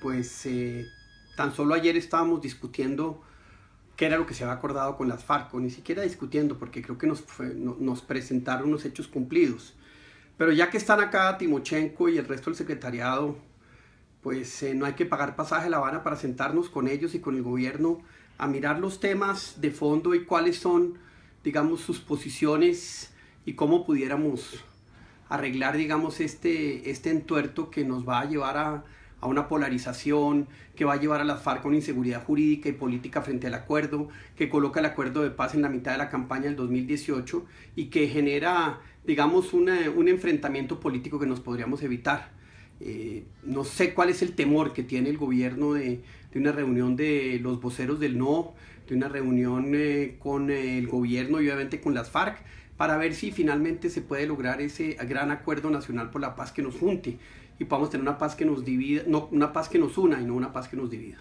pues eh, tan solo ayer estábamos discutiendo qué era lo que se había acordado con las FARC, ni siquiera discutiendo, porque creo que nos, presentaron los hechos cumplidos. Pero ya que están acá Timochenko y el resto del secretariado, pues eh, no hay que pagar pasaje a La Habana para sentarnos con ellos y con el gobierno a mirar los temas de fondo y cuáles son, digamos, sus posiciones y cómo pudiéramos arreglar, digamos, este, este entuerto que nos va a llevar a, a una polarización que va a llevar a las FARC con inseguridad jurídica y política frente al acuerdo, que coloca el acuerdo de paz en la mitad de la campaña del 2018 y que genera, digamos, un enfrentamiento político que nos podríamos evitar. Eh, no sé cuál es el temor que tiene el gobierno de, una reunión de los voceros del no, de una reunión eh, con eh, el gobierno y obviamente con las FARC, para ver si finalmente se puede lograr ese gran acuerdo nacional por la paz que nos junte y podamos tener una paz que nos divida, no una paz que nos una y no una paz que nos divida.